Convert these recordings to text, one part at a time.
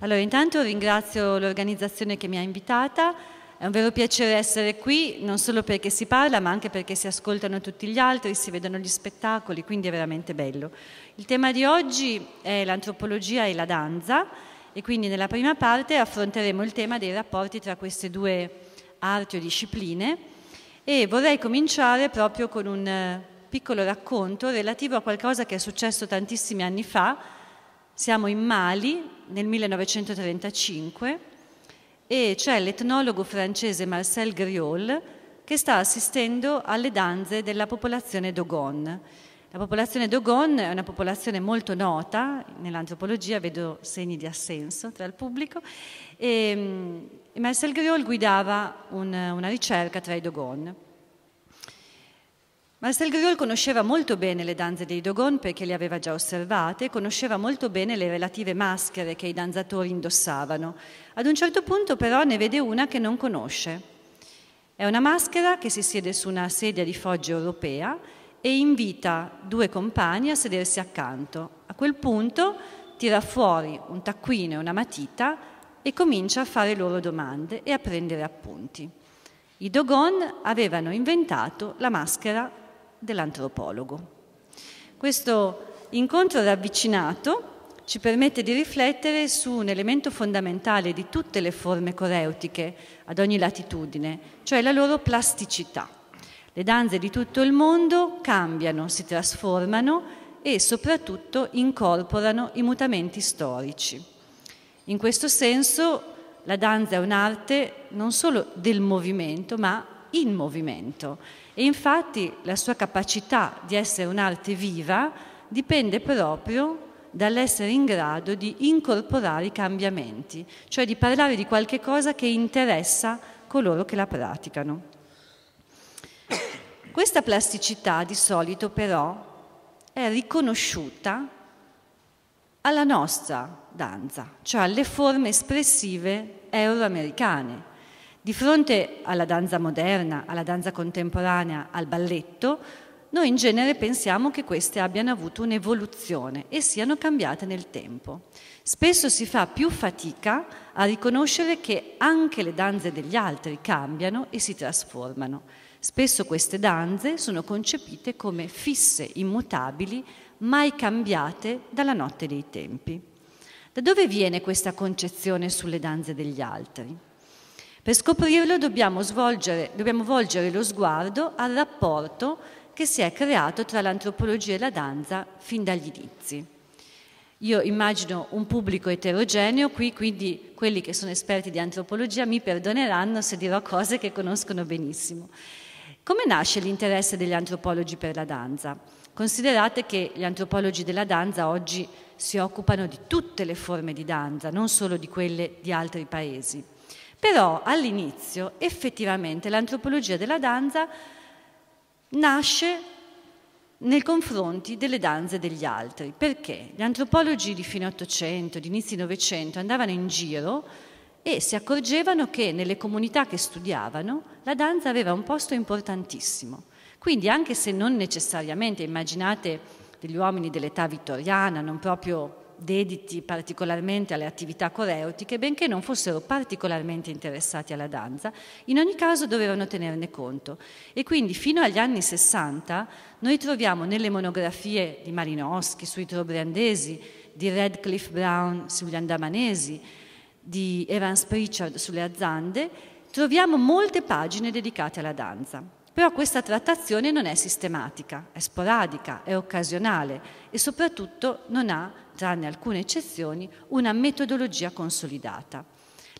Allora, intanto ringrazio l'organizzazione che mi ha invitata, è un vero piacere essere qui, non solo perché si parla, ma anche perché si ascoltano tutti gli altri, si vedono gli spettacoli, quindi è veramente bello. Il tema di oggi è l'antropologia e la danza e quindi nella prima parte affronteremo il tema dei rapporti tra queste due arti o discipline e vorrei cominciare proprio con un piccolo racconto relativo a qualcosa che è successo tantissimi anni fa, siamo in Mali nel 1935 e c'è l'etnologo francese Marcel Griol che sta assistendo alle danze della popolazione Dogon. La popolazione Dogon è una popolazione molto nota nell'antropologia, vedo segni di assenso tra il pubblico, e, mm, Marcel Griol guidava un, una ricerca tra i Dogon. Marcel Griol conosceva molto bene le danze dei Dogon perché le aveva già osservate, conosceva molto bene le relative maschere che i danzatori indossavano. Ad un certo punto però ne vede una che non conosce. È una maschera che si siede su una sedia di foggia europea e invita due compagni a sedersi accanto. A quel punto tira fuori un taccuino e una matita e comincia a fare loro domande e a prendere appunti. I Dogon avevano inventato la maschera dell'antropologo. Questo incontro ravvicinato ci permette di riflettere su un elemento fondamentale di tutte le forme coreutiche ad ogni latitudine, cioè la loro plasticità. Le danze di tutto il mondo cambiano, si trasformano e soprattutto incorporano i mutamenti storici. In questo senso la danza è un'arte non solo del movimento, ma in movimento e infatti la sua capacità di essere un'arte viva dipende proprio dall'essere in grado di incorporare i cambiamenti, cioè di parlare di qualche cosa che interessa coloro che la praticano. Questa plasticità di solito però è riconosciuta alla nostra danza, cioè alle forme espressive euroamericane, di fronte alla danza moderna, alla danza contemporanea, al balletto, noi in genere pensiamo che queste abbiano avuto un'evoluzione e siano cambiate nel tempo. Spesso si fa più fatica a riconoscere che anche le danze degli altri cambiano e si trasformano. Spesso queste danze sono concepite come fisse, immutabili, mai cambiate dalla notte dei tempi. Da dove viene questa concezione sulle danze degli altri? Per scoprirlo dobbiamo, svolgere, dobbiamo volgere lo sguardo al rapporto che si è creato tra l'antropologia e la danza fin dagli inizi. Io immagino un pubblico eterogeneo qui, quindi quelli che sono esperti di antropologia mi perdoneranno se dirò cose che conoscono benissimo. Come nasce l'interesse degli antropologi per la danza? Considerate che gli antropologi della danza oggi si occupano di tutte le forme di danza, non solo di quelle di altri paesi. Però all'inizio effettivamente l'antropologia della danza nasce nei confronti delle danze degli altri. Perché? Gli antropologi di fine 800, di inizi Novecento andavano in giro e si accorgevano che nelle comunità che studiavano la danza aveva un posto importantissimo. Quindi anche se non necessariamente, immaginate degli uomini dell'età vittoriana, non proprio dediti particolarmente alle attività coreutiche, benché non fossero particolarmente interessati alla danza, in ogni caso dovevano tenerne conto. E quindi fino agli anni 60 noi troviamo nelle monografie di Malinowski sui trobriandesi, di Radcliffe Brown sugli andamanesi, di Evans Pritchard sulle azzande, troviamo molte pagine dedicate alla danza. Però questa trattazione non è sistematica, è sporadica, è occasionale e soprattutto non ha tranne alcune eccezioni, una metodologia consolidata.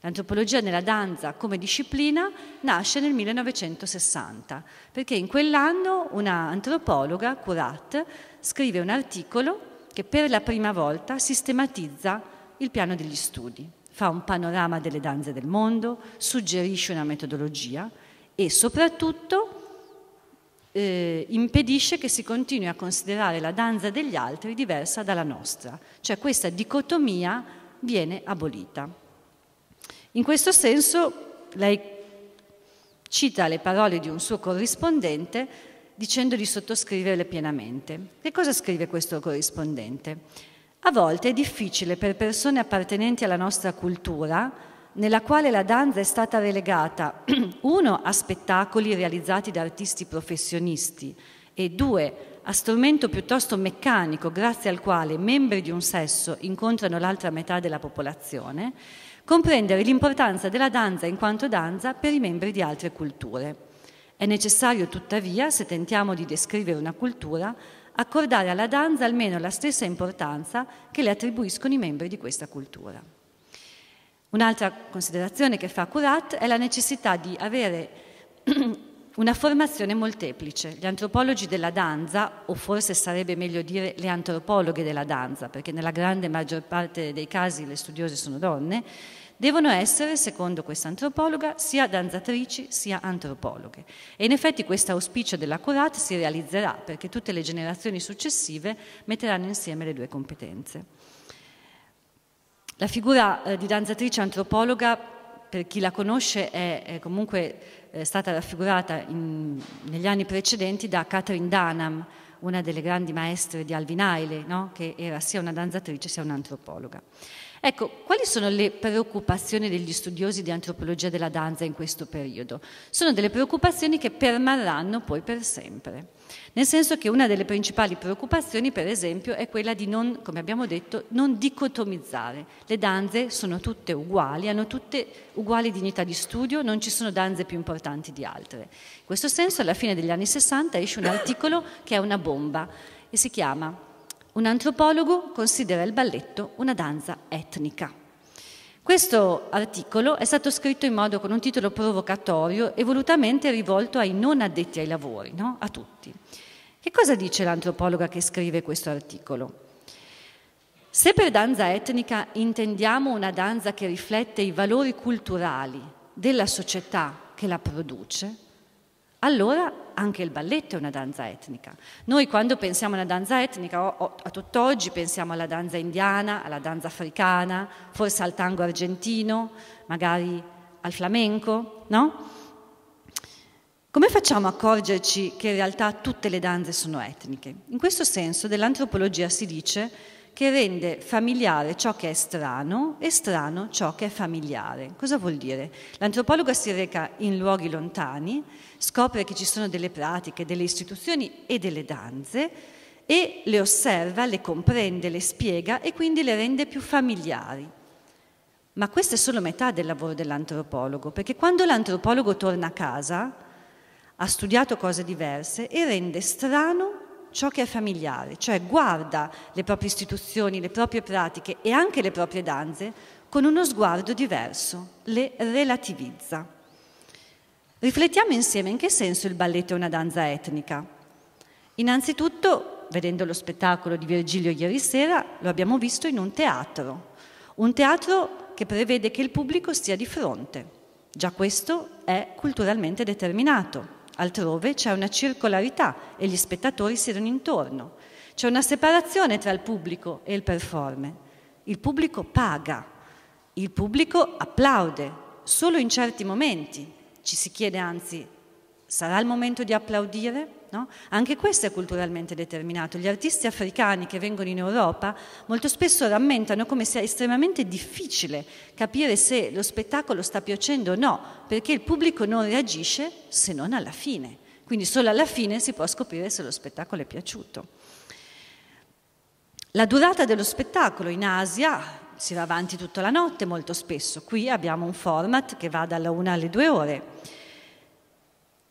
L'antropologia nella danza come disciplina nasce nel 1960, perché in quell'anno una antropologa, Curat, scrive un articolo che per la prima volta sistematizza il piano degli studi, fa un panorama delle danze del mondo, suggerisce una metodologia e soprattutto eh, impedisce che si continui a considerare la danza degli altri diversa dalla nostra, cioè questa dicotomia viene abolita. In questo senso lei cita le parole di un suo corrispondente dicendo di sottoscriverle pienamente. Che cosa scrive questo corrispondente? A volte è difficile per persone appartenenti alla nostra cultura nella quale la danza è stata relegata, uno, a spettacoli realizzati da artisti professionisti e due, a strumento piuttosto meccanico grazie al quale membri di un sesso incontrano l'altra metà della popolazione, comprendere l'importanza della danza in quanto danza per i membri di altre culture. È necessario tuttavia, se tentiamo di descrivere una cultura, accordare alla danza almeno la stessa importanza che le attribuiscono i membri di questa cultura. Un'altra considerazione che fa Curat è la necessità di avere una formazione molteplice. Gli antropologi della danza, o forse sarebbe meglio dire le antropologhe della danza, perché nella grande maggior parte dei casi le studiose sono donne, devono essere, secondo questa antropologa, sia danzatrici sia antropologhe. E in effetti questo auspicio della Curat si realizzerà perché tutte le generazioni successive metteranno insieme le due competenze. La figura eh, di danzatrice antropologa, per chi la conosce, è, è comunque è eh, stata raffigurata in, negli anni precedenti da Catherine Dunham, una delle grandi maestre di Alvin Ailey, no? che era sia una danzatrice sia un'antropologa. Ecco, quali sono le preoccupazioni degli studiosi di antropologia della danza in questo periodo? Sono delle preoccupazioni che permarranno poi per sempre. Nel senso che una delle principali preoccupazioni, per esempio, è quella di non, come abbiamo detto, non dicotomizzare. Le danze sono tutte uguali, hanno tutte uguali dignità di studio, non ci sono danze più importanti di altre. In questo senso, alla fine degli anni 60 esce un articolo che è una bomba e si chiama un antropologo considera il balletto una danza etnica. Questo articolo è stato scritto in modo con un titolo provocatorio e volutamente rivolto ai non addetti ai lavori, no? a tutti. Che cosa dice l'antropologa che scrive questo articolo? Se per danza etnica intendiamo una danza che riflette i valori culturali della società che la produce, allora anche il balletto è una danza etnica. Noi quando pensiamo alla danza etnica, a tutt'oggi pensiamo alla danza indiana, alla danza africana, forse al tango argentino, magari al flamenco, no? Come facciamo a accorgerci che in realtà tutte le danze sono etniche? In questo senso dell'antropologia si dice che rende familiare ciò che è strano e strano ciò che è familiare. Cosa vuol dire? L'antropologa si reca in luoghi lontani, scopre che ci sono delle pratiche, delle istituzioni e delle danze e le osserva, le comprende, le spiega e quindi le rende più familiari. Ma questa è solo metà del lavoro dell'antropologo, perché quando l'antropologo torna a casa ha studiato cose diverse e rende strano ciò che è familiare, cioè guarda le proprie istituzioni, le proprie pratiche e anche le proprie danze con uno sguardo diverso, le relativizza. Riflettiamo insieme in che senso il balletto è una danza etnica. Innanzitutto, vedendo lo spettacolo di Virgilio ieri sera, lo abbiamo visto in un teatro, un teatro che prevede che il pubblico stia di fronte. Già questo è culturalmente determinato. Altrove c'è una circolarità e gli spettatori siedono intorno. C'è una separazione tra il pubblico e il performer. Il pubblico paga, il pubblico applaude, solo in certi momenti. Ci si chiede anzi, sarà il momento di applaudire? No? Anche questo è culturalmente determinato. Gli artisti africani che vengono in Europa molto spesso rammentano come sia estremamente difficile capire se lo spettacolo sta piacendo o no, perché il pubblico non reagisce se non alla fine. Quindi solo alla fine si può scoprire se lo spettacolo è piaciuto. La durata dello spettacolo in Asia si va avanti tutta la notte molto spesso. Qui abbiamo un format che va dalla una alle due ore.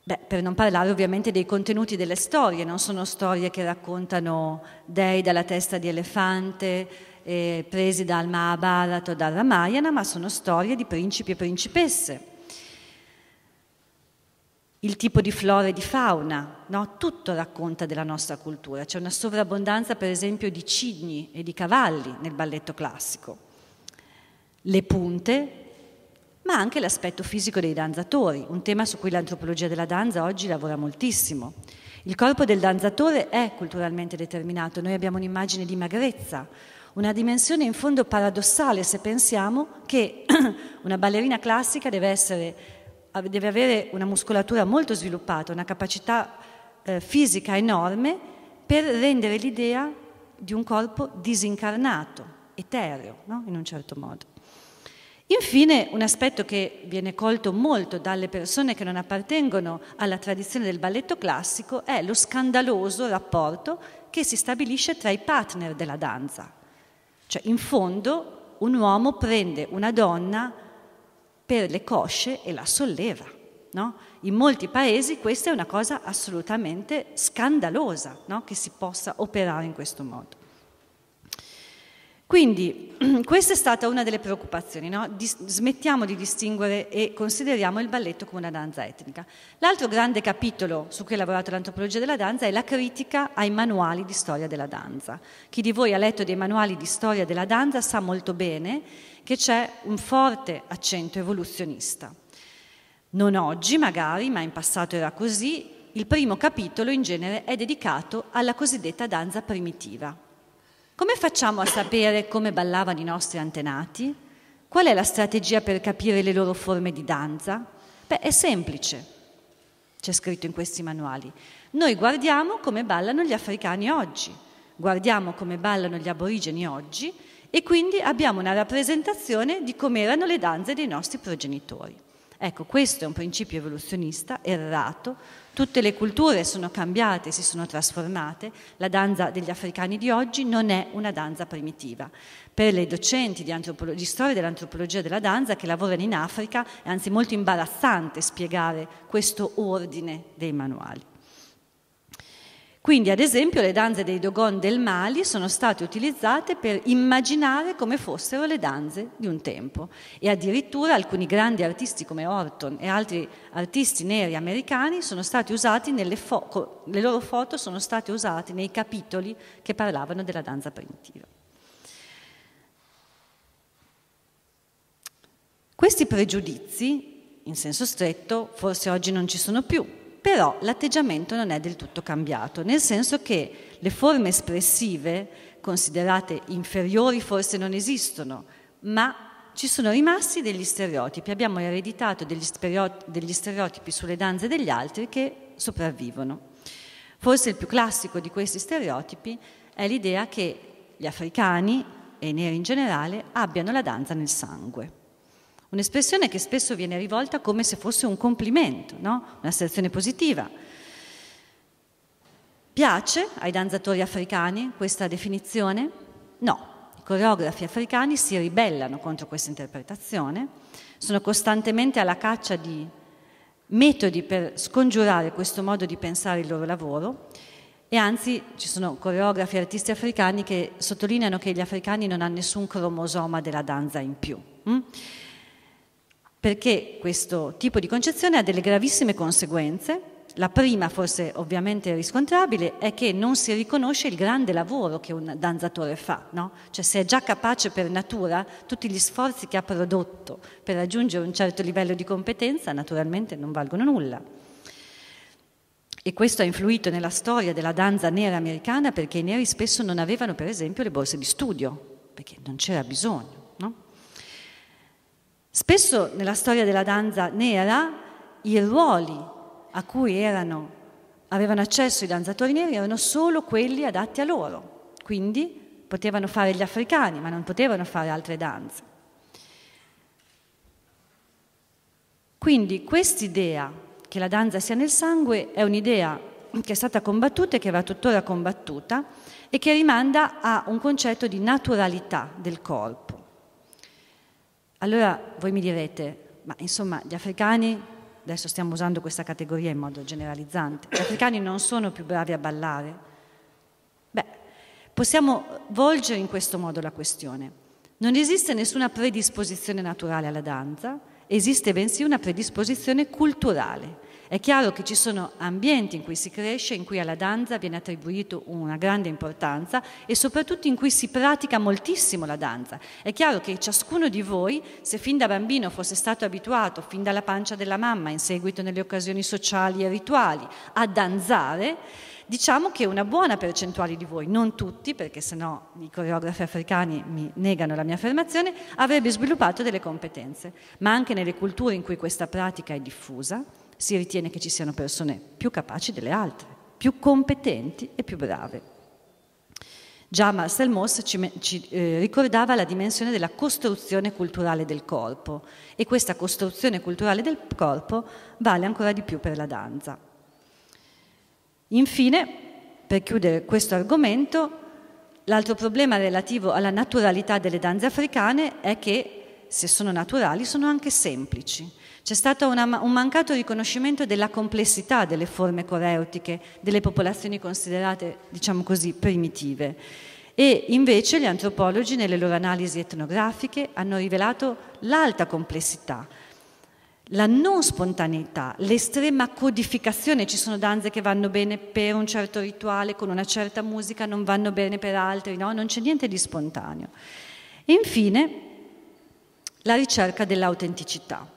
Beh, per non parlare ovviamente dei contenuti delle storie, non sono storie che raccontano dei dalla testa di elefante, eh, presi dal Mahabharata o dal Ramayana, ma sono storie di principi e principesse. Il tipo di flora e di fauna, no? tutto racconta della nostra cultura. C'è una sovrabbondanza, per esempio, di cigni e di cavalli nel balletto classico. Le punte, ma anche l'aspetto fisico dei danzatori, un tema su cui l'antropologia della danza oggi lavora moltissimo. Il corpo del danzatore è culturalmente determinato, noi abbiamo un'immagine di magrezza, una dimensione in fondo paradossale se pensiamo che una ballerina classica deve, essere, deve avere una muscolatura molto sviluppata, una capacità eh, fisica enorme per rendere l'idea di un corpo disincarnato, etereo, no? in un certo modo. Infine, un aspetto che viene colto molto dalle persone che non appartengono alla tradizione del balletto classico è lo scandaloso rapporto che si stabilisce tra i partner della danza. Cioè, in fondo, un uomo prende una donna per le cosce e la solleva. No? In molti paesi questa è una cosa assolutamente scandalosa, no? che si possa operare in questo modo. Quindi questa è stata una delle preoccupazioni, no? Dis- smettiamo di distinguere e consideriamo il balletto come una danza etnica. L'altro grande capitolo su cui ha lavorato l'antropologia della danza è la critica ai manuali di storia della danza. Chi di voi ha letto dei manuali di storia della danza sa molto bene che c'è un forte accento evoluzionista. Non oggi magari, ma in passato era così, il primo capitolo in genere è dedicato alla cosiddetta danza primitiva, come facciamo a sapere come ballavano i nostri antenati? Qual è la strategia per capire le loro forme di danza? Beh, è semplice, c'è scritto in questi manuali. Noi guardiamo come ballano gli africani oggi, guardiamo come ballano gli aborigeni oggi e quindi abbiamo una rappresentazione di come erano le danze dei nostri progenitori. Ecco, questo è un principio evoluzionista errato Tutte le culture sono cambiate, si sono trasformate, la danza degli africani di oggi non è una danza primitiva. Per le docenti di, di storia dell'antropologia della danza che lavorano in Africa è anzi molto imbarazzante spiegare questo ordine dei manuali. Quindi, ad esempio, le danze dei Dogon del Mali sono state utilizzate per immaginare come fossero le danze di un tempo e addirittura alcuni grandi artisti come Orton e altri artisti neri americani sono stati usati nelle fo- le loro foto sono state usate nei capitoli che parlavano della danza primitiva. Questi pregiudizi, in senso stretto, forse oggi non ci sono più, però l'atteggiamento non è del tutto cambiato, nel senso che le forme espressive, considerate inferiori, forse non esistono, ma ci sono rimasti degli stereotipi, abbiamo ereditato degli, stereotipi, degli stereotipi sulle danze degli altri che sopravvivono. Forse il più classico di questi stereotipi è l'idea che gli africani e i neri in generale abbiano la danza nel sangue. Un'espressione che spesso viene rivolta come se fosse un complimento, no? un'asserzione positiva. Piace ai danzatori africani questa definizione? No, i coreografi africani si ribellano contro questa interpretazione, sono costantemente alla caccia di metodi per scongiurare questo modo di pensare il loro lavoro e anzi ci sono coreografi e artisti africani che sottolineano che gli africani non hanno nessun cromosoma della danza in più. Hm? perché questo tipo di concezione ha delle gravissime conseguenze. La prima, forse ovviamente riscontrabile, è che non si riconosce il grande lavoro che un danzatore fa, no? cioè se è già capace per natura, tutti gli sforzi che ha prodotto per raggiungere un certo livello di competenza naturalmente non valgono nulla. E questo ha influito nella storia della danza nera americana perché i neri spesso non avevano per esempio le borse di studio, perché non c'era bisogno. Spesso nella storia della danza nera i ruoli a cui erano, avevano accesso i danzatori neri erano solo quelli adatti a loro, quindi potevano fare gli africani, ma non potevano fare altre danze. Quindi quest'idea che la danza sia nel sangue è un'idea che è stata combattuta e che va tuttora combattuta e che rimanda a un concetto di naturalità del corpo. Allora voi mi direte, ma insomma gli africani, adesso stiamo usando questa categoria in modo generalizzante, gli africani non sono più bravi a ballare? Beh, possiamo volgere in questo modo la questione. Non esiste nessuna predisposizione naturale alla danza, esiste bensì una predisposizione culturale è chiaro che ci sono ambienti in cui si cresce, in cui alla danza viene attribuito una grande importanza e soprattutto in cui si pratica moltissimo la danza. È chiaro che ciascuno di voi, se fin da bambino fosse stato abituato, fin dalla pancia della mamma, in seguito nelle occasioni sociali e rituali, a danzare, diciamo che una buona percentuale di voi, non tutti, perché sennò i coreografi africani mi negano la mia affermazione, avrebbe sviluppato delle competenze. Ma anche nelle culture in cui questa pratica è diffusa, si ritiene che ci siano persone più capaci delle altre, più competenti e più brave. Già Marcel Moss ci, ci eh, ricordava la dimensione della costruzione culturale del corpo e questa costruzione culturale del corpo vale ancora di più per la danza. Infine, per chiudere questo argomento, l'altro problema relativo alla naturalità delle danze africane è che, se sono naturali, sono anche semplici. C'è stato una, un mancato riconoscimento della complessità delle forme coreutiche, delle popolazioni considerate, diciamo così, primitive. E invece gli antropologi nelle loro analisi etnografiche hanno rivelato l'alta complessità, la non spontaneità, l'estrema codificazione, ci sono danze che vanno bene per un certo rituale, con una certa musica non vanno bene per altri, no? non c'è niente di spontaneo. E infine la ricerca dell'autenticità.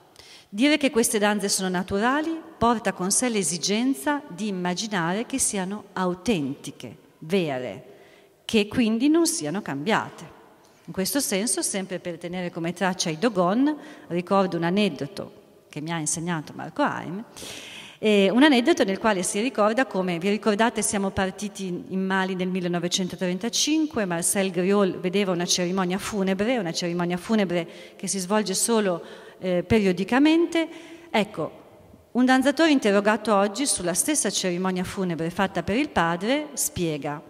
Dire che queste danze sono naturali porta con sé l'esigenza di immaginare che siano autentiche, vere, che quindi non siano cambiate. In questo senso, sempre per tenere come traccia i Dogon, ricordo un aneddoto che mi ha insegnato Marco Haim, eh, un aneddoto nel quale si ricorda come, vi ricordate, siamo partiti in Mali nel 1935, Marcel Griol vedeva una cerimonia funebre, una cerimonia funebre che si svolge solo eh, periodicamente. Ecco, un danzatore interrogato oggi sulla stessa cerimonia funebre fatta per il padre spiega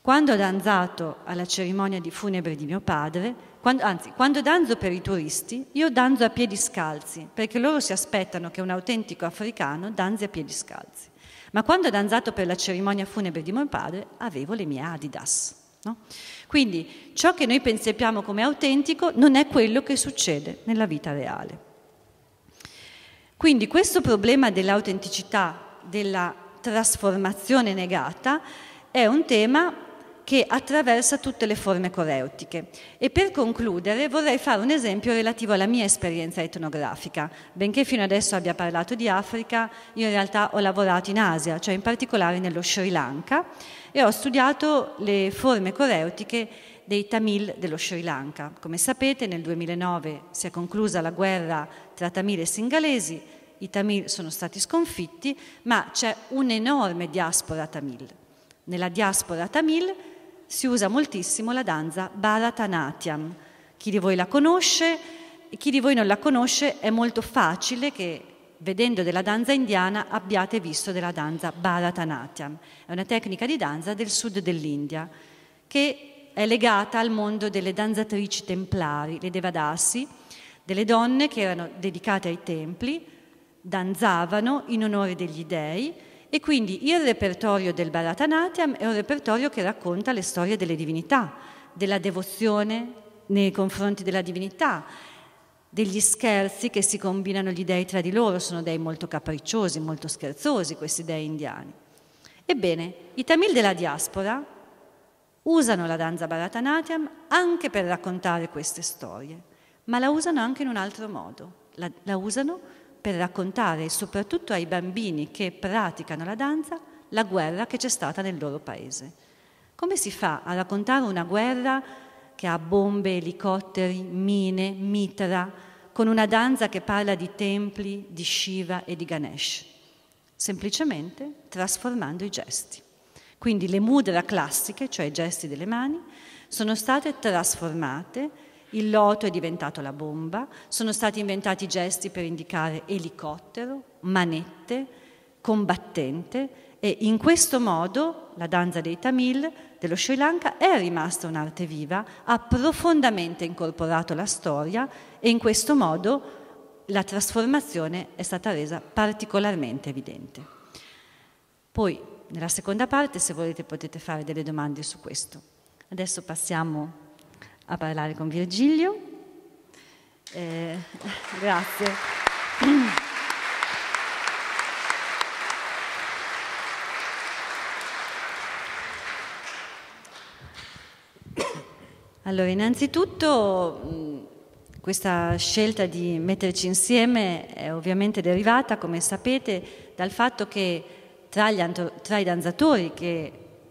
quando ho danzato alla cerimonia di funebre di mio padre, quando, anzi, quando danzo per i turisti, io danzo a piedi scalzi, perché loro si aspettano che un autentico africano danzi a piedi scalzi. Ma quando ho danzato per la cerimonia funebre di mio padre, avevo le mie Adidas. No? Quindi ciò che noi pensiamo come autentico non è quello che succede nella vita reale. Quindi questo problema dell'autenticità, della trasformazione negata, è un tema che attraversa tutte le forme coreutiche. E per concludere vorrei fare un esempio relativo alla mia esperienza etnografica. Benché fino adesso abbia parlato di Africa, io in realtà ho lavorato in Asia, cioè in particolare nello Sri Lanka, e ho studiato le forme coreutiche dei Tamil dello Sri Lanka. Come sapete nel 2009 si è conclusa la guerra tra Tamil e singalesi, i Tamil sono stati sconfitti, ma c'è un'enorme diaspora Tamil. Nella diaspora Tamil si usa moltissimo la danza Bharatanatyam. Chi di voi la conosce e chi di voi non la conosce è molto facile che vedendo della danza indiana abbiate visto della danza Bharatanatyam. È una tecnica di danza del sud dell'India che è legata al mondo delle danzatrici templari, le Devadasi, delle donne che erano dedicate ai templi, danzavano in onore degli dei e quindi il repertorio del Bharatanatyam è un repertorio che racconta le storie delle divinità, della devozione nei confronti della divinità, degli scherzi che si combinano gli dei tra di loro, sono dei molto capricciosi, molto scherzosi questi dei indiani. Ebbene, i tamil della diaspora usano la danza Bharatanatyam anche per raccontare queste storie, ma la usano anche in un altro modo. La, la usano per raccontare soprattutto ai bambini che praticano la danza la guerra che c'è stata nel loro paese. Come si fa a raccontare una guerra che ha bombe, elicotteri, mine, mitra, con una danza che parla di templi, di Shiva e di Ganesh? Semplicemente trasformando i gesti. Quindi le mudra classiche, cioè i gesti delle mani, sono state trasformate il loto è diventato la bomba, sono stati inventati gesti per indicare elicottero, manette, combattente e in questo modo la danza dei Tamil dello Sri Lanka è rimasta un'arte viva, ha profondamente incorporato la storia e in questo modo la trasformazione è stata resa particolarmente evidente. Poi nella seconda parte, se volete, potete fare delle domande su questo. Adesso passiamo a parlare con Virgilio. Eh, grazie. Allora, innanzitutto questa scelta di metterci insieme è ovviamente derivata, come sapete, dal fatto che tra, tra i danzatori che eh,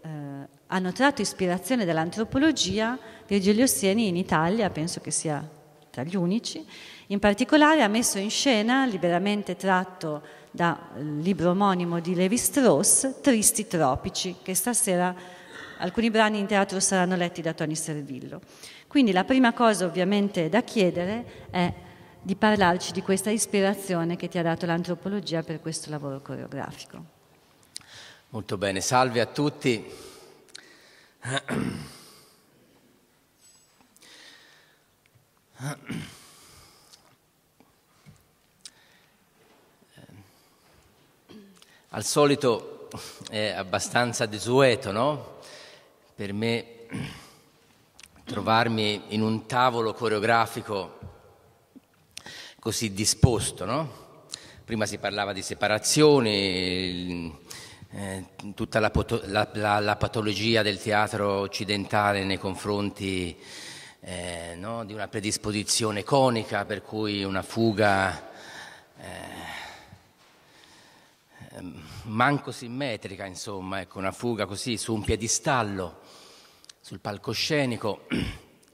hanno tratto ispirazione dall'antropologia, dei Geliossieni in Italia, penso che sia tra gli unici. In particolare ha messo in scena, liberamente tratto dal eh, libro omonimo di Levi Strauss, Tristi Tropici, che stasera alcuni brani in teatro saranno letti da Tony Servillo. Quindi la prima cosa ovviamente da chiedere è di parlarci di questa ispirazione che ti ha dato l'antropologia per questo lavoro coreografico. Molto bene, salve a tutti. al solito è abbastanza desueto, no? Per me trovarmi in un tavolo coreografico così disposto, no? Prima si parlava di separazioni, eh, tutta la, la, la, la, patologia del teatro occidentale nei confronti eh, no? di una predisposizione conica, per cui una fuga Ehm, manco simmetrica, insomma, ecco, una fuga così su un piedistallo, sul palcoscenico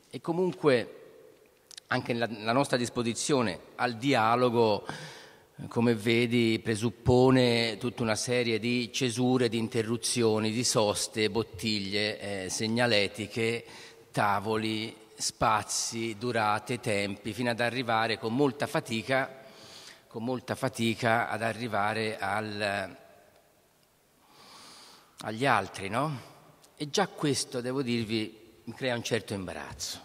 e comunque anche la, nostra disposizione al dialogo, come vedi, presuppone tutta una serie di cesure, di interruzioni, di soste, bottiglie, eh, segnaletiche, tavoli, spazi, durate, tempi, fino ad arrivare con molta fatica con molta fatica ad arrivare al, agli altri, no? E già questo, devo dirvi, mi crea un certo imbarazzo.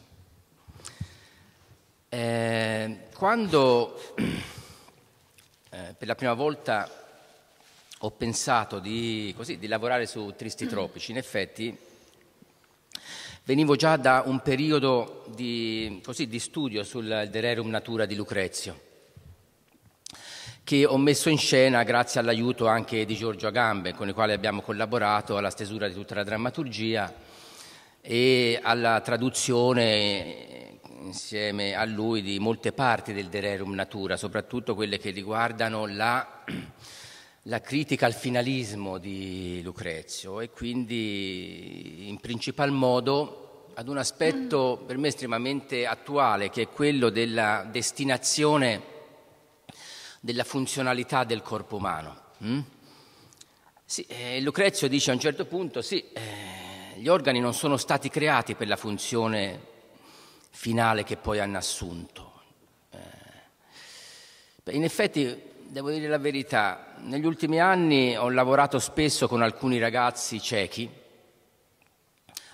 Eh, quando eh, per la prima volta ho pensato di, così, di lavorare su Tristi mm. Tropici, in effetti venivo già da un periodo di, così, di studio sul Dererum Natura di Lucrezio che ho messo in scena grazie all'aiuto anche di Giorgio Agambe, con il quale abbiamo collaborato alla stesura di tutta la drammaturgia e alla traduzione eh, insieme a lui di molte parti del Dererum Natura, soprattutto quelle che riguardano la, la critica al finalismo di Lucrezio e quindi in principal modo ad un aspetto per me estremamente attuale che è quello della destinazione della funzionalità del corpo umano. Mm? Sì, eh, Lucrezio dice a un certo punto, sì, eh, gli organi non sono stati creati per la funzione finale che poi hanno assunto. Eh, in effetti, devo dire la verità, negli ultimi anni ho lavorato spesso con alcuni ragazzi ciechi,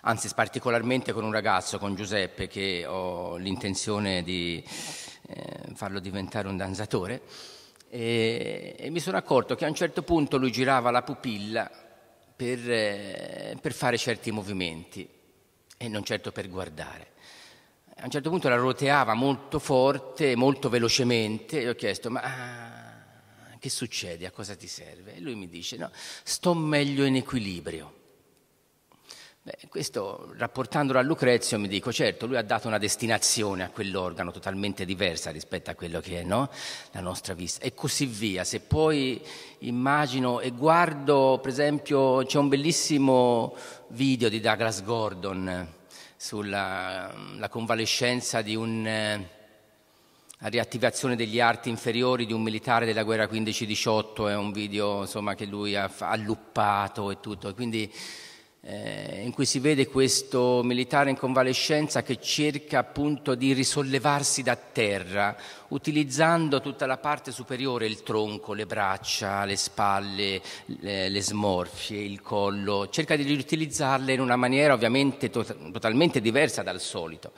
anzi particolarmente con un ragazzo, con Giuseppe, che ho l'intenzione di eh, farlo diventare un danzatore. E, e, mi sono accorto che a un certo punto lui girava la pupilla per, eh, per fare certi movimenti e non certo per guardare. A un certo punto la roteava molto forte, molto velocemente e ho chiesto ma che succede, a cosa ti serve? E lui mi dice no, sto meglio in equilibrio. Beh, questo rapportandolo a Lucrezio mi dico, certo, lui ha dato una destinazione a quell'organo totalmente diversa rispetto a quello che è no? la nostra vista e così via. Se poi immagino e guardo, per esempio, c'è un bellissimo video di Douglas Gordon sulla convalescenza di un la eh, riattivazione degli arti inferiori di un militare della guerra 15-18, è un video insomma, che lui ha alluppato e tutto. Quindi eh, in cui si vede questo militare in convalescenza che cerca appunto di risollevarsi da terra, utilizzando tutta la parte superiore, il tronco, le braccia, le spalle, le, le smorfie, il collo, cerca di riutilizzarle in una maniera ovviamente to- totalmente diversa dal solito.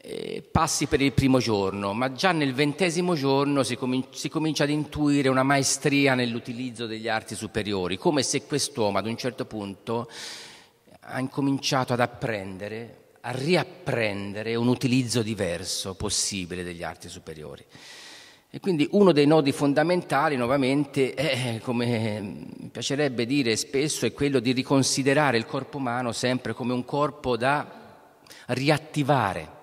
Eh, passi per il primo giorno, ma già nel ventesimo giorno si, comin- si comincia ad intuire una maestria nell'utilizzo degli arti superiori, come se quest'uomo ad un certo punto ha incominciato ad apprendere, a riapprendere un utilizzo diverso possibile degli arti superiori. E quindi uno dei nodi fondamentali, nuovamente, è, come mi piacerebbe dire spesso, è quello di riconsiderare il corpo umano sempre come un corpo da riattivare,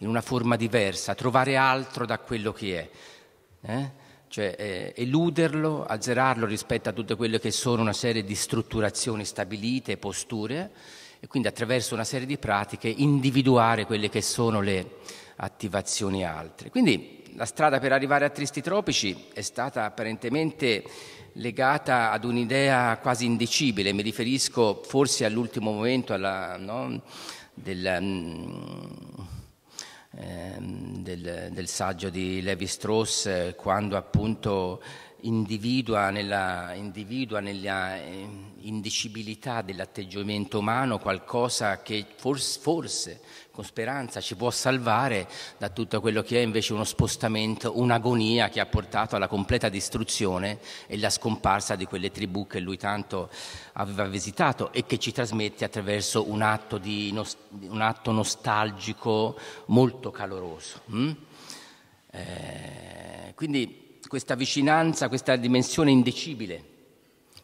in una forma diversa, trovare altro da quello che è. Eh? Cioè eh, eluderlo, azzerarlo rispetto a tutte quelle che sono una serie di strutturazioni stabilite, posture, e quindi attraverso una serie di pratiche individuare quelle che sono le attivazioni altre. Quindi la strada per arrivare a Tristi Tropici è stata apparentemente legata ad un'idea quasi indicibile, mi riferisco forse all'ultimo momento alla, no, del, mm, Ehm, del, del, saggio di Levi Strauss quando appunto individua nella, individua nella eh, indicibilità dell'atteggiamento umano qualcosa che forse, forse con speranza ci può salvare da tutto quello che è invece uno spostamento, un'agonia che ha portato alla completa distruzione e la scomparsa di quelle tribù che lui tanto aveva visitato e che ci trasmette attraverso un atto, di, un atto nostalgico molto caloroso. Mm? Eh, quindi questa vicinanza, questa dimensione indecibile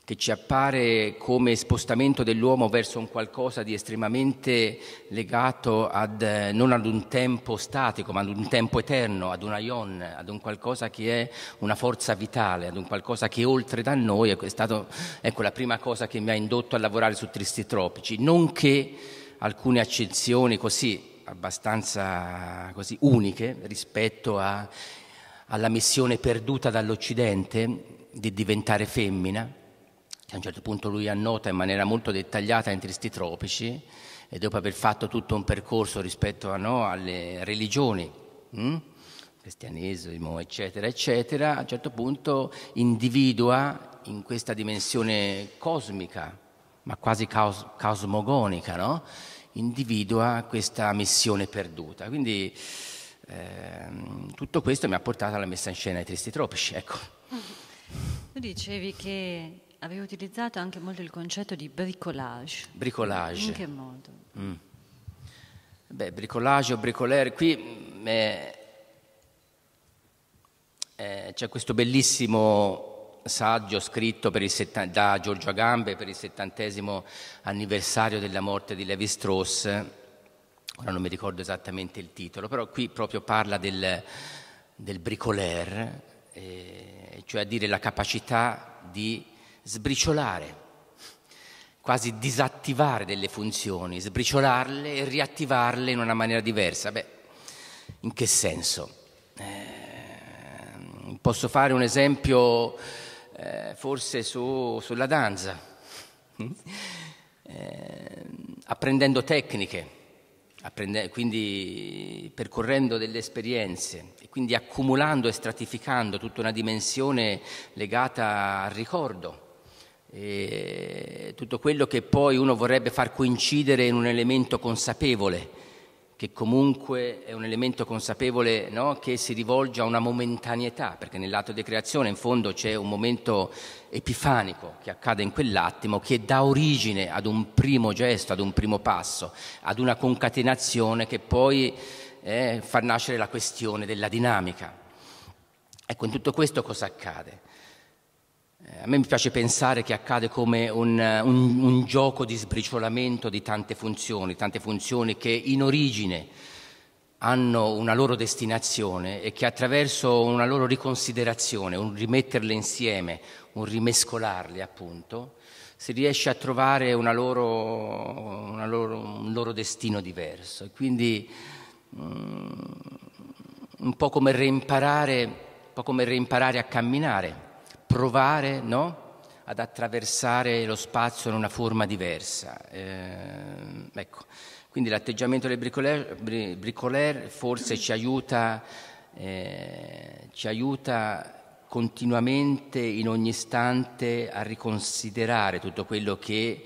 che ci appare come spostamento dell'uomo verso un qualcosa di estremamente legato ad, eh, non ad un tempo statico, ma ad un tempo eterno, ad un aion, ad un qualcosa che è una forza vitale, ad un qualcosa che oltre da noi, è stata ecco, la prima cosa che mi ha indotto a lavorare su Tristi Tropici, nonché alcune accezioni così abbastanza così uniche rispetto a, alla missione perduta dall'Occidente di diventare femmina, che a un certo punto lui annota in maniera molto dettagliata in Tristi Tropici, e dopo aver fatto tutto un percorso rispetto a, no, alle religioni, hm? cristianesimo, eccetera, eccetera, a un certo punto individua in questa dimensione cosmica, ma quasi caos- cosmogonica, no? individua questa missione perduta. Quindi ehm, tutto questo mi ha portato alla messa in scena dei Tristi Tropici. Ecco. Tu dicevi che Avevo utilizzato anche molto il concetto di bricolage. Bricolage. In che modo? Mm. Beh, bricolage o bricolare, qui eh, eh, c'è questo bellissimo saggio scritto settan- da Giorgio Agambe per il settantesimo anniversario della morte di Levi Strauss, ora non mi ricordo esattamente il titolo, però qui proprio parla del, del bricolare, eh, cioè a dire la capacità di sbriciolare, quasi disattivare delle funzioni, sbriciolarle e riattivarle in una maniera diversa. Beh, in che senso? Eh, posso fare un esempio eh, forse su, sulla danza, mm? eh, apprendendo tecniche, apprende, quindi percorrendo delle esperienze e quindi accumulando e stratificando tutta una dimensione legata al ricordo e tutto quello che poi uno vorrebbe far coincidere in un elemento consapevole, che comunque è un elemento consapevole no? che si rivolge a una momentaneità, perché nell'atto di creazione in fondo c'è un momento epifanico che accade in quell'attimo, che dà origine ad un primo gesto, ad un primo passo, ad una concatenazione che poi eh, fa nascere la questione della dinamica. Ecco, in tutto questo cosa accade? Eh, a me mi piace pensare che accade come un, eh, un, un, gioco di sbriciolamento di tante funzioni, tante funzioni che in origine hanno una loro destinazione e che attraverso una loro riconsiderazione, un rimetterle insieme, un rimescolarle appunto, si riesce a trovare una loro, una loro, un loro destino diverso. E quindi um, un po' come reimparare, un po' come reimparare a camminare provare no? ad attraversare lo spazio in una forma diversa. Eh, ecco. Quindi l'atteggiamento del bricoleur, bricoleur forse ci aiuta, eh, ci aiuta continuamente, in ogni istante, a riconsiderare tutto quello che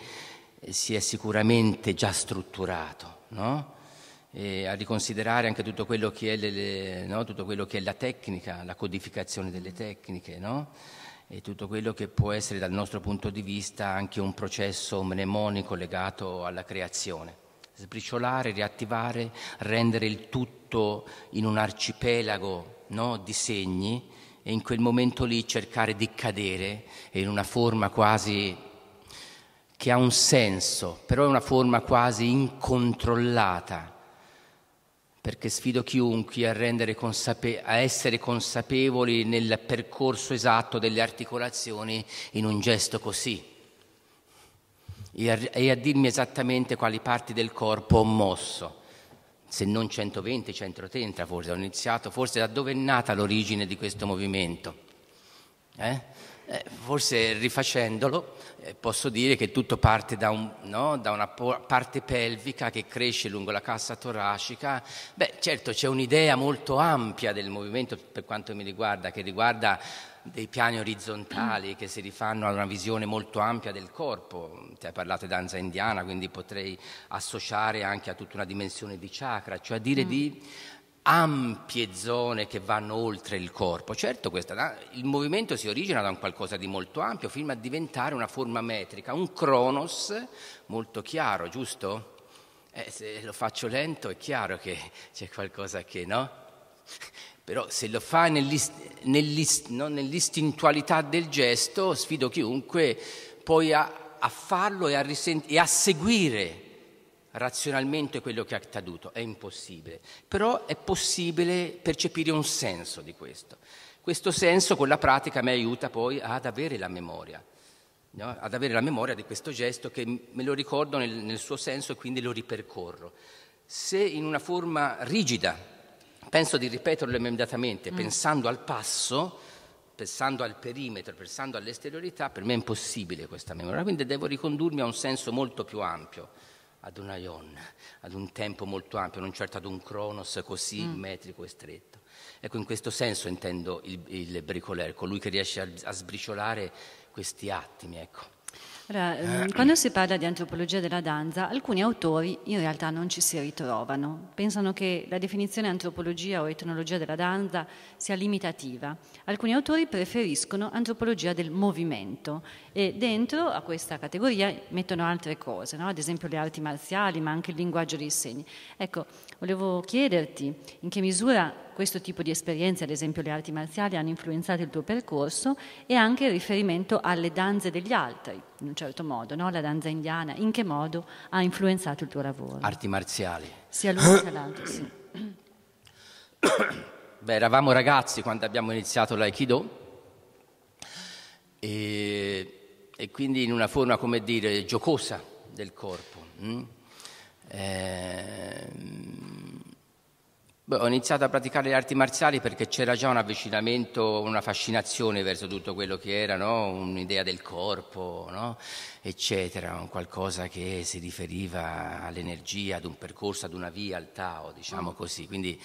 si è sicuramente già strutturato. No? e a riconsiderare anche tutto quello, le, le, no? tutto quello che è, la tecnica, la codificazione delle tecniche, no? e tutto quello che può essere dal nostro punto di vista anche un processo mnemonico legato alla creazione. Sbriciolare, riattivare, rendere il tutto in un arcipelago no? di segni e in quel momento lì cercare di cadere in una forma quasi che ha un senso, però è una forma quasi incontrollata perché sfido chiunque a, consape- a essere consapevoli nel percorso esatto delle articolazioni in un gesto così e a, e a dirmi esattamente quali parti del corpo ho mosso se non 120, 130 forse, ho iniziato forse da dove è nata l'origine di questo movimento. Eh? Eh, forse rifacendolo eh, posso dire che tutto parte da, un, no, da, una parte pelvica che cresce lungo la cassa toracica. Beh, certo c'è un'idea molto ampia del movimento per quanto mi riguarda, che riguarda dei piani orizzontali che si rifanno a una visione molto ampia del corpo. Ti hai parlato di danza indiana, quindi potrei associare anche a tutta una dimensione di chakra, cioè a dire mm. di ampie zone che vanno oltre il corpo. Certo, questa, il movimento si origina da un qualcosa di molto ampio fino a diventare una forma metrica, un cronos molto chiaro, giusto? Eh, se lo faccio lento è chiaro che c'è qualcosa che no. Però se lo fa nell'ist, nell'ist, no, nell'istintualità del gesto, sfido chiunque poi a, a farlo e a, risent- e a seguire razionalmente quello che è accaduto, è impossibile, però è possibile percepire un senso di questo. Questo senso con la pratica mi aiuta poi ad avere la memoria, no? ad avere la memoria di questo gesto che me lo ricordo nel, nel suo senso e quindi lo ripercorro. Se in una forma rigida penso di ripeterlo immediatamente, mm. pensando al passo, pensando al perimetro, pensando all'esteriorità, per me è impossibile questa memoria, quindi devo ricondurmi a un senso molto più ampio ad un aion, ad un tempo molto ampio, non certo ad un cronos così mm. metrico e stretto. Ecco, in questo senso intendo il, il bricolare, colui che riesce a, a sbriciolare questi attimi, ecco. Allora, eh. ehm, quando si parla di antropologia della danza, alcuni autori in realtà non ci si ritrovano, pensano che la definizione antropologia o etnologia della danza sia limitativa. Alcuni autori preferiscono antropologia del movimento e dentro a questa categoria mettono altre cose, no? ad esempio le arti marziali, ma anche il linguaggio dei segni. Ecco, volevo chiederti in che misura questo tipo di esperienze, ad esempio le arti marziali, hanno influenzato il tuo percorso e anche il riferimento alle danze degli altri, in un certo modo, no? la danza indiana, in che modo ha influenzato il tuo lavoro? Arti marziali. Sia l'uno che l'altro, sì. Beh, eravamo ragazzi quando abbiamo iniziato l'Aikido e, e, quindi in una forma, come dire, giocosa del corpo. Mm? Eh, Beh, ho iniziato a praticare le arti marziali perché c'era già un avvicinamento, una fascinazione verso tutto quello che era, no? un'idea del corpo, no? eccetera, un qualcosa che si riferiva all'energia, ad un percorso, ad una via, al Tao, diciamo così. Quindi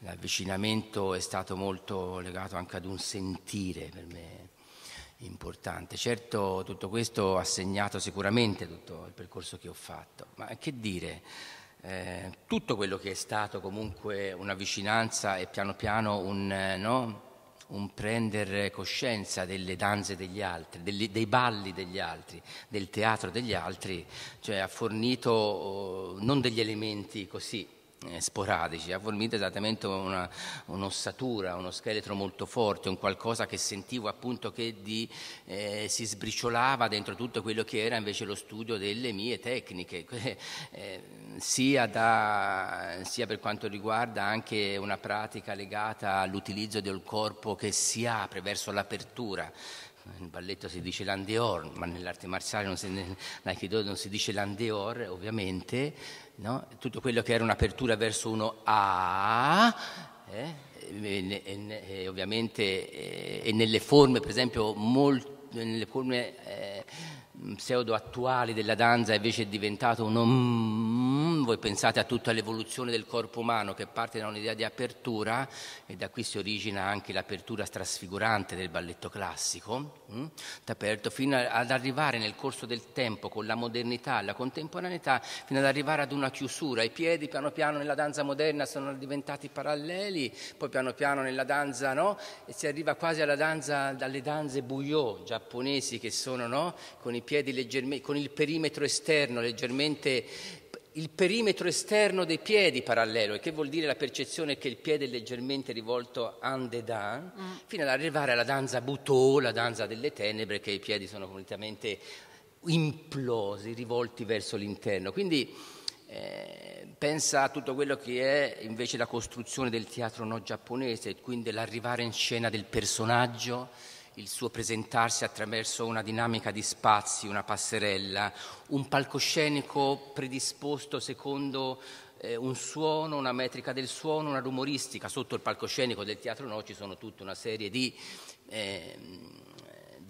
l'avvicinamento è stato molto legato anche ad un sentire per me importante. Certo tutto questo ha segnato sicuramente tutto il percorso che ho fatto, ma che dire? eh, tutto quello che è stato comunque una vicinanza e piano piano un, eh, no? un prendere coscienza delle danze degli altri, degli, dei balli degli altri, del teatro degli altri, cioè ha fornito oh, non degli elementi così eh, sporadici, ha Vormite esattamente una, un'ossatura, uno scheletro molto forte, un qualcosa che sentivo appunto che di, eh, si sbriciolava dentro tutto quello che era invece lo studio delle mie tecniche, eh, sia, da, sia, per quanto riguarda anche una pratica legata all'utilizzo del corpo che si apre verso l'apertura. Nel balletto si dice landeor, ma nell'arte marziale non si, nell'aikido non si dice landeor, ovviamente no? tutto quello che era un'apertura verso uno A, eh? e, e, e, ovviamente, eh, e nelle forme, per esempio, molto, nelle forme... Eh, Mm, pseudo attuale della danza invece è diventato uno mm, mm, voi pensate a tutta l'evoluzione del corpo umano che parte da un'idea di apertura e da qui si origina anche l'apertura trasfigurante del balletto classico mm, fino ad arrivare nel corso del tempo con la modernità la contemporaneità fino ad arrivare ad una chiusura i piedi piano piano nella danza moderna sono diventati paralleli poi piano piano nella danza no e si arriva quasi alla danza dalle danze buio giapponesi che sono no con i piedi piedi leggermente, con il perimetro esterno leggermente il perimetro esterno dei piedi parallelo, e che vuol dire la percezione che il piede è leggermente rivolto andedà, mm. fino ad arrivare alla danza butò, la danza delle tenebre, che i piedi sono completamente implosi, rivolti verso l'interno. Quindi eh, pensa a tutto quello che è invece la costruzione del teatro no giapponese, quindi l'arrivare in scena del personaggio, il suo presentarsi attraverso una dinamica di spazi, una passerella, un palcoscenico predisposto secondo eh, un suono, una metrica del suono, una rumoristica. Sotto il palcoscenico del teatro no ci sono tutta una serie di... Eh,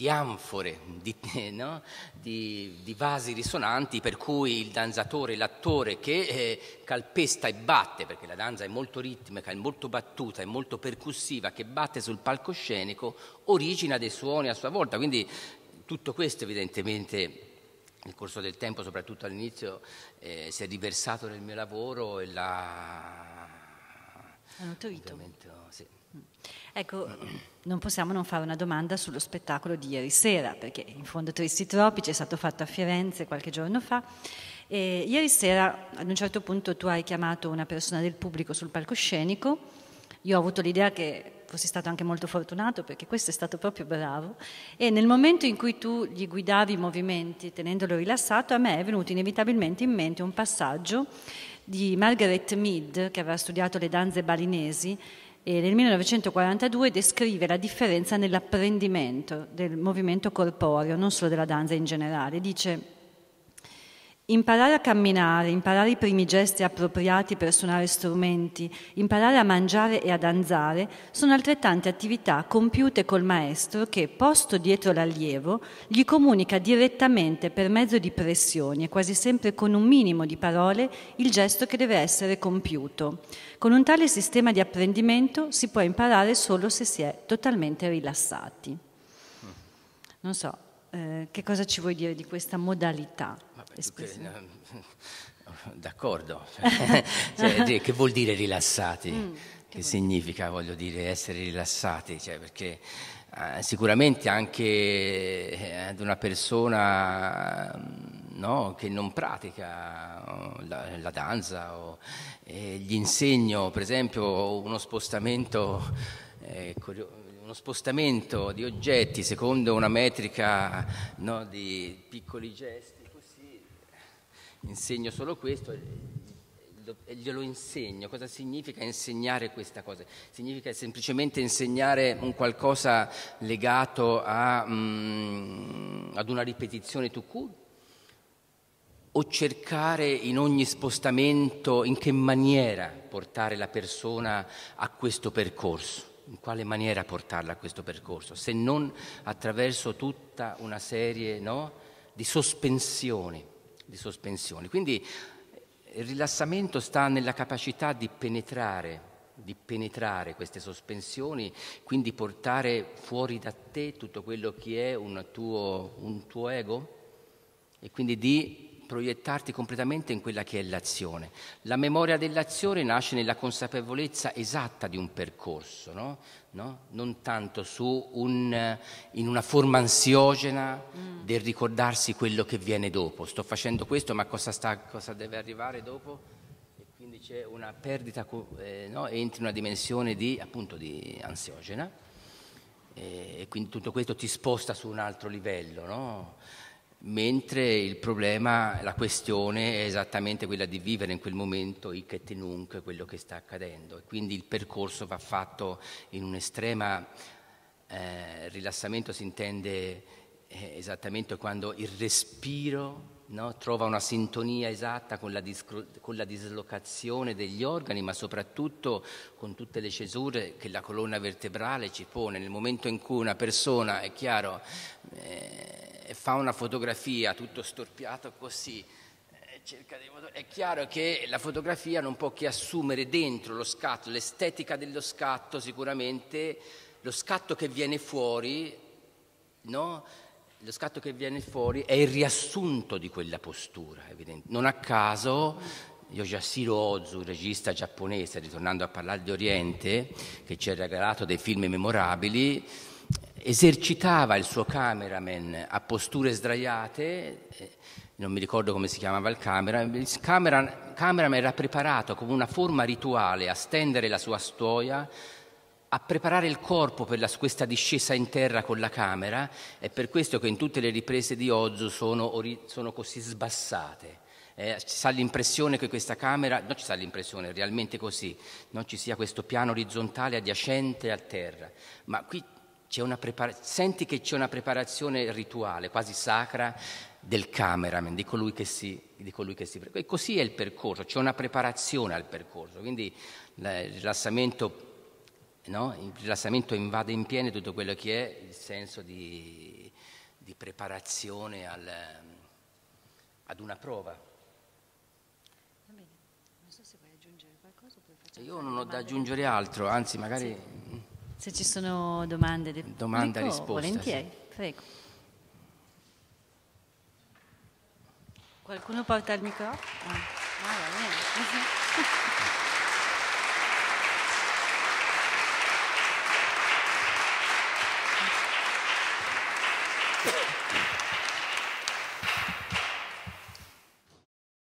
di anfore, di, eh, no? di, di, vasi risonanti, per cui il danzatore, l'attore che eh, calpesta e batte, perché la danza è molto ritmica, è molto battuta, è molto percussiva, che batte sul palcoscenico, origina dei suoni a sua volta. Quindi tutto questo evidentemente nel corso del tempo, soprattutto all'inizio, eh, si è riversato nel mio lavoro e l'ha... Hanno Ecco, non possiamo non fare una domanda sullo spettacolo di ieri sera, perché in fondo Tristi Tropici è stato fatto a Firenze qualche giorno fa. E ieri sera, ad un certo punto, tu hai chiamato una persona del pubblico sul palcoscenico. Io ho avuto l'idea che fossi stato anche molto fortunato perché questo è stato proprio bravo e nel momento in cui tu gli guidavi i movimenti tenendolo rilassato a me è venuto inevitabilmente in mente un passaggio di Margaret Mead che aveva studiato le danze balinesi e nel 1942 descrive la differenza nell'apprendimento del movimento corporeo, non solo della danza in generale. Dice Imparare a camminare, imparare i primi gesti appropriati per suonare strumenti, imparare a mangiare e a danzare sono altrettante attività compiute col maestro che, posto dietro l'allievo, gli comunica direttamente per mezzo di pressioni e quasi sempre con un minimo di parole il gesto che deve essere compiuto. Con un tale sistema di apprendimento si può imparare solo se si è totalmente rilassati. Non so, eh, che cosa ci vuoi dire di questa modalità? Vabbè, D'accordo, cioè, che vuol dire rilassati? Mm, che, che significa, dire? voglio dire, essere rilassati? Cioè, perché eh, sicuramente anche eh, ad una persona no? che non pratica oh, la, la danza, o, eh, gli insegno per esempio uno spostamento, eh, uno spostamento, di oggetti secondo una metrica no, di piccoli gesti, così eh, insegno solo questo e glielo insegno. Cosa significa insegnare questa cosa? Significa semplicemente insegnare un qualcosa legato a, mm, ad una ripetizione to court? o cercare in ogni spostamento in che maniera portare la persona a questo percorso, in quale maniera portarla a questo percorso, se non attraverso tutta una serie no, di, sospensioni, di sospensioni. Quindi il rilassamento sta nella capacità di penetrare, di penetrare queste sospensioni, quindi portare fuori da te tutto quello che è un tuo, un tuo ego e quindi di proiettarti completamente in quella che è l'azione. La memoria dell'azione nasce nella consapevolezza esatta di un percorso, no? No? non tanto un, in una forma ansiogena mm. del ricordarsi quello che viene dopo. Sto facendo questo, ma cosa, sta, cosa deve arrivare dopo? E quindi c'è una perdita, eh, no? entri in una dimensione di, appunto, di ansiogena e quindi tutto questo ti sposta su un altro livello. No? mentre il problema, la questione è esattamente quella di vivere in quel momento hic et nunc quello che sta accadendo e quindi il percorso va fatto in un estremo eh, rilassamento si intende eh, esattamente quando il respiro No? trova una sintonia esatta con la, discro- con la, dislocazione degli organi, ma soprattutto con tutte le cesure che la colonna vertebrale ci pone. Nel momento in cui una persona, è chiaro, eh, fa una fotografia tutto storpiato così, eh, è chiaro che la fotografia non può che assumere dentro lo scatto, l'estetica dello scatto sicuramente, lo scatto che viene fuori, no? Lo scatto che viene fuori è il riassunto di quella postura, evidente. Non a caso Yoshihiro Ozu, regista giapponese, ritornando a parlare di Oriente, che ci ha regalato dei film memorabili, esercitava il suo cameraman a posture sdraiate, eh, non mi ricordo come si chiamava il cameraman, il cameraman, cameraman era preparato come una forma rituale a stendere la sua stuoia, a preparare il corpo per la, questa discesa in terra con la camera, è per questo che in tutte le riprese di Ozu sono, sono così sbassate. Eh, ci sa l'impressione che questa camera, non ci sa l'impressione, è realmente così, non ci sia questo piano orizzontale adiacente a terra, ma qui prepara- senti che c'è una preparazione rituale, quasi sacra, del cameraman, di colui che si... Di colui che si e così è il percorso, c'è una preparazione al percorso, quindi il rilassamento No? il rilassamento invade in pieno tutto quello che è il senso di, di preparazione al, ad una prova. Va bene, non so se vuoi aggiungere qualcosa. Io non ho da aggiungere altro, anzi magari... Sì. Se ci sono domande, domanda pubblico, risposta, volentieri, sì. prego. Qualcuno porta il microfono? Ah, ah, va bene.